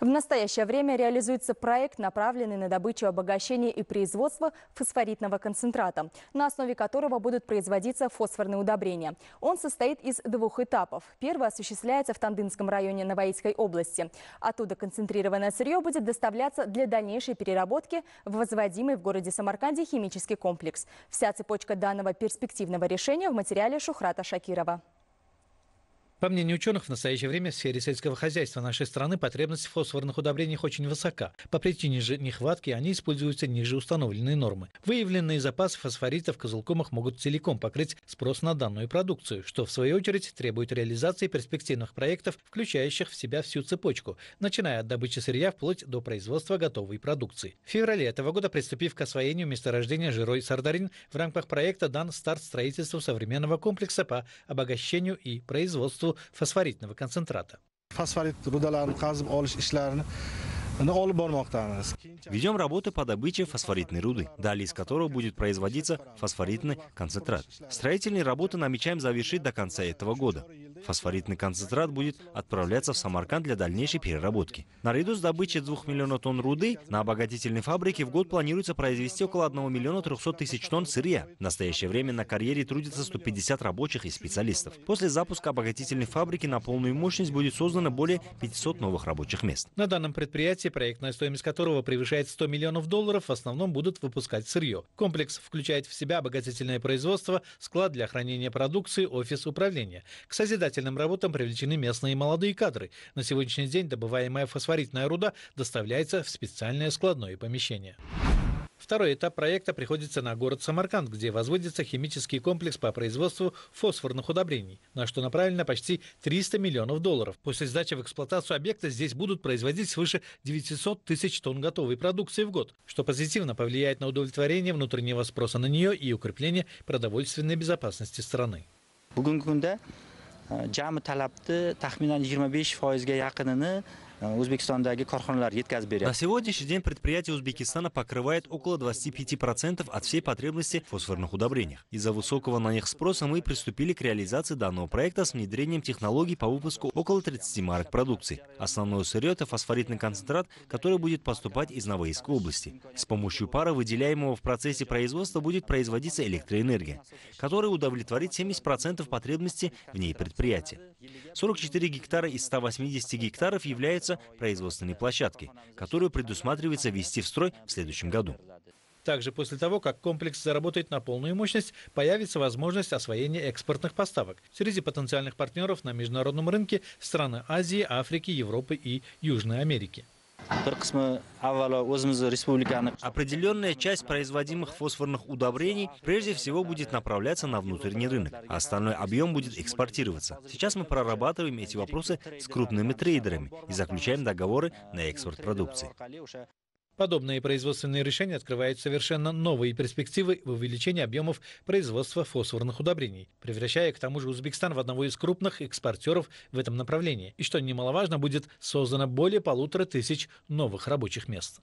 В настоящее время реализуется проект, направленный на добычу, обогащение и производство фосфоритного концентрата, на основе которого будут производиться фосфорные удобрения. Он состоит из двух этапов. Первый осуществляется в Тандынском районе Новоильской области. Оттуда концентрированное сырье будет доставляться для дальнейшей переработки в возводимый в городе Самарканде химический комплекс. Вся цепочка данного перспективного решения в материале Шухрата Шакирова. По мнению ученых, в настоящее время в сфере сельского хозяйства нашей страны потребность в фосфорных удобрениях очень высока. По причине же нехватки они используются ниже установленной нормы. Выявленные запасы фосфорита в козылкомах могут целиком покрыть спрос на данную продукцию, что в свою очередь требует реализации перспективных проектов, включающих в себя всю цепочку, начиная от добычи сырья вплоть до производства готовой продукции. В феврале этого года, приступив к освоению месторождения жирой Сардарин, в рамках проекта дан старт строительству современного комплекса по обогащению и производству производству фосфоритного концентрата. Ведем работы по добыче фосфоритной руды, далее из которого будет производиться фосфоритный концентрат. Строительные работы намечаем завершить до конца этого года. Фосфоритный концентрат будет отправляться в Самарканд для дальнейшей переработки. Наряду с добычей 2 миллиона тонн руды на обогатительной фабрике в год планируется произвести около 1 миллиона 300 тысяч тонн сырья. В настоящее время на карьере трудится 150 рабочих и специалистов. После запуска обогатительной фабрики на полную мощность будет создано более 500 новых рабочих мест. На данном предприятии, проектная стоимость которого превышает 100 миллионов долларов, в основном будут выпускать сырье. Комплекс включает в себя обогатительное производство, склад для хранения продукции, офис управления. К созидательному вспомогательным работам привлечены местные молодые кадры. На сегодняшний день добываемая фосфоритная руда доставляется в специальное складное помещение. Второй этап проекта приходится на город Самарканд, где возводится химический комплекс по производству фосфорных удобрений, на что направлено почти 300 миллионов долларов. После сдачи в эксплуатацию объекта здесь будут производить свыше 900 тысяч тонн готовой продукции в год, что позитивно повлияет на удовлетворение внутреннего спроса на нее и укрепление продовольственной безопасности страны. jami talabni taxminan 25 foizga yaqinini Э, на сегодняшний день предприятие Узбекистана покрывает около 25% от всей потребности в фосфорных удобрениях. Из-за высокого на них спроса мы приступили к реализации данного проекта с внедрением технологий по выпуску около 30 марок продукции. Основное сырье – это фосфоритный концентрат, который будет поступать из Новоиской области. С помощью пара, выделяемого в процессе производства, будет производиться электроэнергия, которая удовлетворит 70% потребности в ней предприятия. 44 гектара из 180 гектаров являются являются производственные площадки, которую предусматривается ввести в строй в следующем году. Также после того, как комплекс заработает на полную мощность, появится возможность освоения экспортных поставок. Среди потенциальных партнеров на международном рынке страны Азии, Африки, Европы и Южной Америки. Определенная часть производимых фосфорных удобрений прежде всего будет направляться на внутренний рынок, а остальной объем будет экспортироваться. Сейчас мы прорабатываем эти вопросы с крупными трейдерами и заключаем договоры на экспорт продукции. Подобные производственные решения открывают совершенно новые перспективы в увеличении объемов производства фосфорных удобрений, превращая к тому же Узбекистан в одного из крупных экспортеров в этом направлении. И что немаловажно, будет создано более полутора тысяч новых рабочих мест.